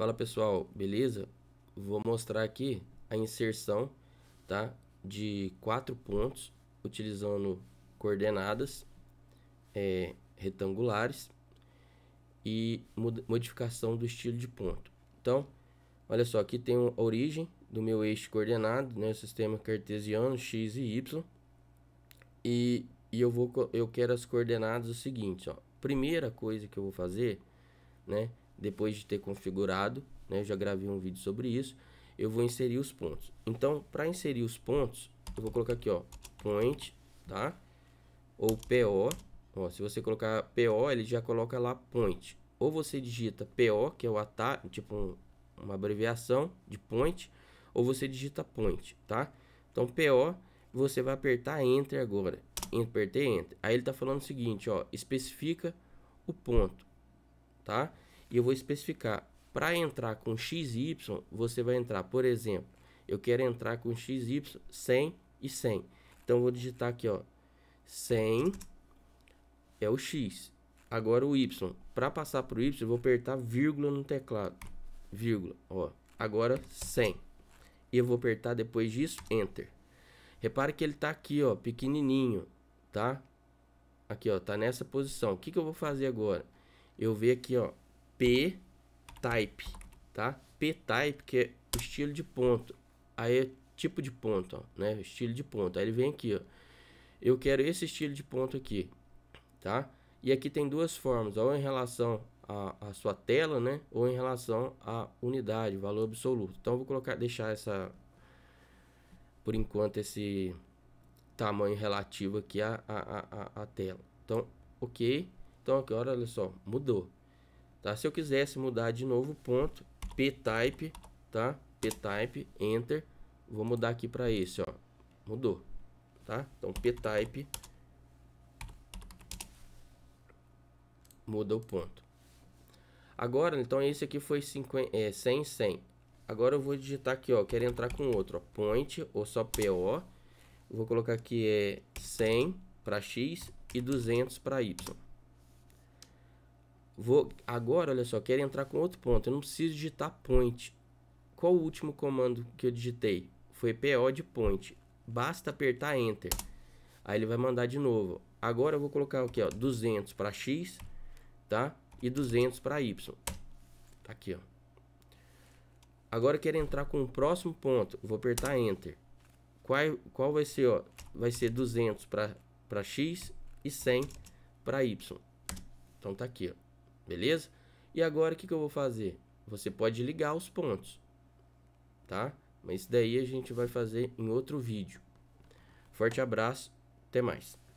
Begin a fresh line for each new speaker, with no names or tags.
Fala pessoal, beleza? Vou mostrar aqui a inserção tá? de quatro pontos utilizando coordenadas é, retangulares e modificação do estilo de ponto. Então, olha só, aqui tem a origem do meu eixo coordenado, né, o sistema cartesiano x e y. E, e eu vou eu quero as coordenadas o seguinte, ó. Primeira coisa que eu vou fazer, né, depois de ter configurado, né, já gravei um vídeo sobre isso, eu vou inserir os pontos. Então, para inserir os pontos, eu vou colocar aqui, ó, point, tá? Ou PO, ó, se você colocar PO, ele já coloca lá point. Ou você digita PO, que é o ATA, tipo um, uma abreviação de point, ou você digita point, tá? Então, PO, você vai apertar enter agora. Apertei enter. Aí ele tá falando o seguinte, ó, especifica o ponto, tá? e eu vou especificar. Para entrar com x e y, você vai entrar, por exemplo, eu quero entrar com x, y, 100 e 100. Então vou digitar aqui, ó, 100 é o x. Agora o y, para passar para o y, eu vou apertar vírgula no teclado, vírgula, ó. Agora 100. E eu vou apertar depois disso enter. Repare que ele tá aqui, ó, pequenininho, tá? Aqui, ó, tá nessa posição. O que que eu vou fazer agora? Eu venho aqui, ó, P-type, tá? P-type, que é o estilo de ponto. Aí é tipo de ponto, ó, né? Estilo de ponto. Aí ele vem aqui, ó. Eu quero esse estilo de ponto aqui, tá? E aqui tem duas formas, ou em relação à sua tela, né? Ou em relação à unidade, valor absoluto. Então vou colocar, deixar essa, por enquanto, esse tamanho relativo aqui à, à, à, à tela. Então, ok. Então aqui, olha só, mudou. Tá? Se eu quisesse mudar de novo ponto, p-type, tá? p-type, enter, vou mudar aqui para esse, ó. Mudou, tá? Então p-type muda o ponto. Agora, então esse aqui foi 50, é, 100, 100. Agora eu vou digitar aqui, ó, quero entrar com outro, ó, point ou só PO. Vou colocar aqui é 100 para x e 200 para y. Vou agora, olha só, quero entrar com outro ponto. Eu não preciso digitar point. Qual o último comando que eu digitei? Foi PO de point. Basta apertar enter. Aí ele vai mandar de novo. Agora eu vou colocar aqui, ó, 200 para x, tá? E 200 para y. Tá aqui, ó. Agora eu quero entrar com o próximo ponto. Vou apertar enter. Qual, qual vai ser, ó? Vai ser 200 para para x e 100 para y. Então tá aqui, ó. Beleza? E agora o que, que eu vou fazer? Você pode ligar os pontos, tá? Mas isso daí a gente vai fazer em outro vídeo. Forte abraço, até mais.